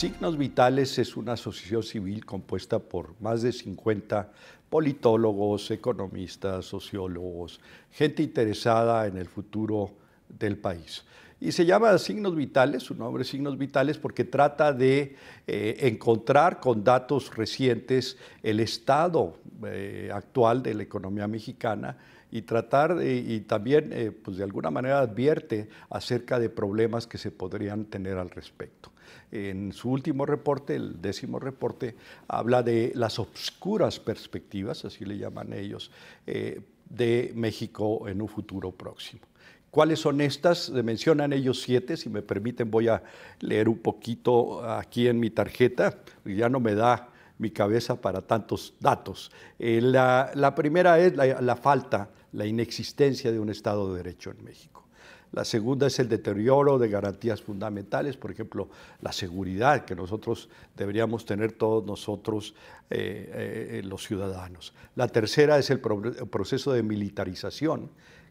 Signos Vitales es una asociación civil compuesta por más de 50 politólogos, economistas, sociólogos, gente interesada en el futuro del país. Y se llama Signos Vitales, su nombre es Signos Vitales, porque trata de eh, encontrar con datos recientes el estado eh, actual de la economía mexicana, y tratar y también, eh, pues de alguna manera advierte acerca de problemas que se podrían tener al respecto. En su último reporte, el décimo reporte, habla de las obscuras perspectivas, así le llaman ellos, eh, de México en un futuro próximo. ¿Cuáles son estas? Mencionan ellos siete, si me permiten voy a leer un poquito aquí en mi tarjeta, ya no me da mi cabeza para tantos datos. Eh, la, primera es la, falta, la inexistencia de un Estado de Derecho en México. La segunda es el deterioro de garantías fundamentales, por ejemplo, la seguridad que nosotros deberíamos tener todos nosotros eh, eh, los ciudadanos. La tercera es el proceso de militarización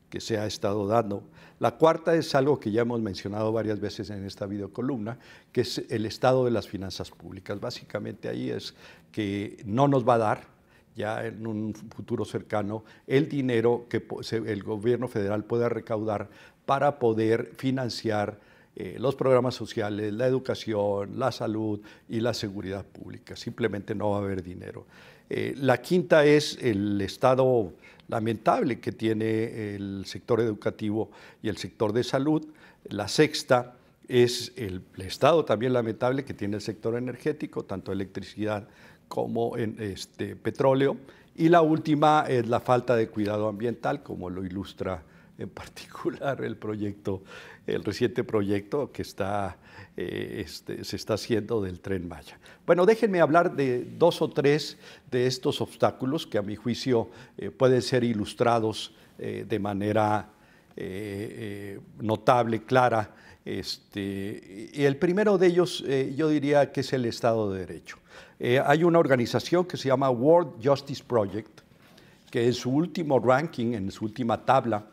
que se ha estado dando. La cuarta es algo que ya hemos mencionado varias veces en esta videocolumna, que es el estado de las finanzas públicas. Básicamente ahí es que no nos va a dar ya en un futuro cercano el dinero que el gobierno federal pueda recaudar para poder financiar eh, los programas sociales, la educación, la salud y la seguridad pública. Simplemente no va a haber dinero. Eh, la quinta es el estado lamentable que tiene el sector educativo y el sector de salud. La sexta es el estado también lamentable que tiene el sector energético, tanto electricidad como en este, petróleo. Y la última es la falta de cuidado ambiental, como lo ilustra en particular el proyecto, el reciente proyecto que está, eh, este, se está haciendo del tren Maya. Bueno, déjenme hablar de dos o tres de estos obstáculos que a mi juicio eh, pueden ser ilustrados eh, de manera notable, clara. Este, y el primero de ellos yo diría que es el Estado de Derecho. hay una organización que se llama World Justice Project, que en su último ranking, en su última tabla,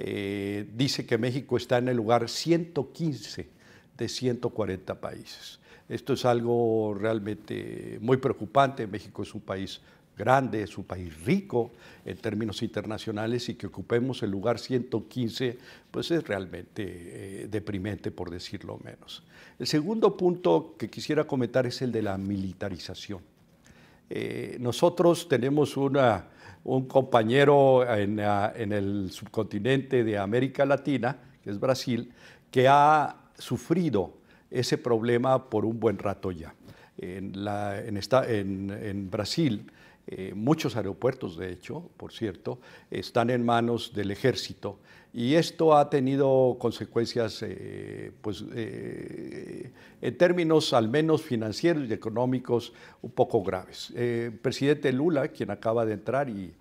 eh, dice que México está en el lugar 115 de 140 países. Esto es algo realmente muy preocupante. México es un país grande, es un país rico en términos internacionales y que ocupemos el lugar 115, pues es realmente eh, deprimente, por decirlo menos. El segundo punto que quisiera comentar es el de la militarización. Eh, nosotros tenemos un compañero ah, en, el subcontinente de América Latina, que es Brasil, que ha sufrido ese problema por un buen rato ya. en Brasil, eh, muchos aeropuertos, de hecho, por cierto, están en manos del ejército y esto ha tenido consecuencias, eh, pues, eh, en términos al menos financieros y económicos un poco graves. el presidente Lula, quien acaba de entrar y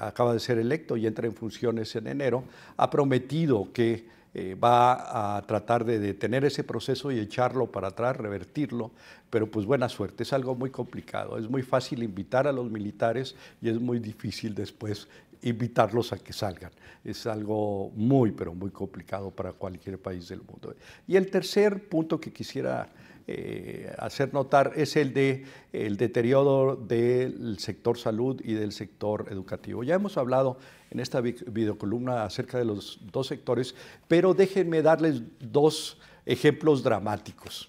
acaba de ser electo y entra en funciones en enero, ha prometido que va a tratar de detener ese proceso y echarlo para atrás, revertirlo, pero pues buena suerte, es algo muy complicado, es muy fácil invitar a los militares y es muy difícil después invitarlos a que salgan. Es algo muy, pero muy complicado para cualquier país del mundo. Y el tercer punto que quisiera eh, hacer notar es el de el deterioro del sector salud y del sector educativo. Ya hemos hablado en esta videocolumna acerca de los dos sectores, pero déjenme darles dos ejemplos dramáticos.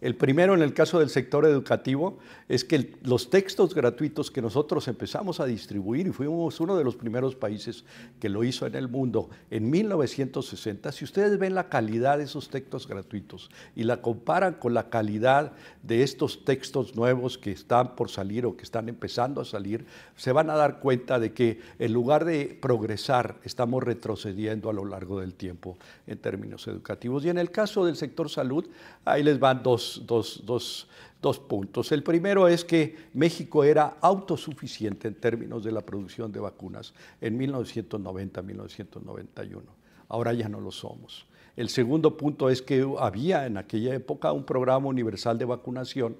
El primero, en el caso del sector educativo, es que los textos gratuitos que nosotros empezamos a distribuir, y fuimos uno de los primeros países que lo hizo en el mundo en 1960, si ustedes ven la calidad de esos textos gratuitos y la comparan con la calidad de estos textos nuevos que están por salir o que están empezando a salir, se van a dar cuenta de que en lugar de progresar, estamos retrocediendo a lo largo del tiempo en términos educativos. Y en el caso del sector salud, ahí les van dos dos, dos, dos, puntos. El primero es que México era autosuficiente en términos de la producción de vacunas en 1990-1991. Ahora ya no lo somos. El segundo punto es que había en aquella época un programa universal de vacunación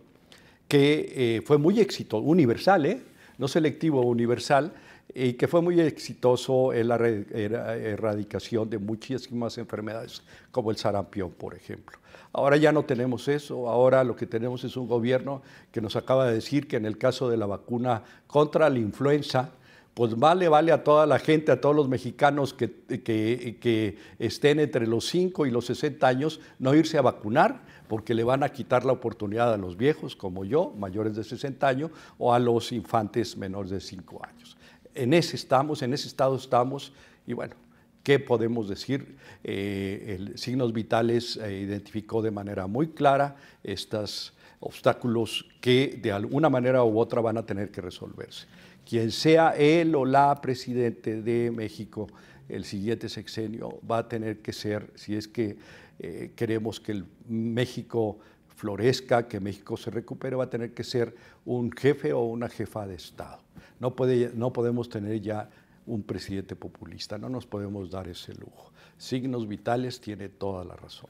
que eh, fue muy exitoso, universal, ¿eh? no selectivo, universal, y que fue muy exitoso en la er, erradicación de muchísimas enfermedades, como el sarampión, por ejemplo. Ahora ya no tenemos eso, ahora lo que tenemos es un gobierno que nos acaba de decir que en el caso de la vacuna contra la influenza, pues vale, vale a toda la gente, a todos los mexicanos que, que, estén entre los 5 y los 60 años, no irse a vacunar, porque le van a quitar la oportunidad a los viejos como yo, mayores de 60 años, o a los infantes menores de 5 años en ese estamos, en ese estado estamos, y bueno, ¿qué podemos decir? Eh, el Signos Vitales eh, identificó de manera muy clara estos obstáculos que de alguna manera u otra van a tener que resolverse. Quien sea él o la presidente de México el siguiente sexenio va a tener que ser, si es que eh, queremos que el México florezca, que México se recupere, va a tener que ser un jefe o una jefa de Estado. No, puede, no podemos tener ya un presidente populista, no nos podemos dar ese lujo. Signos vitales tiene toda la razón.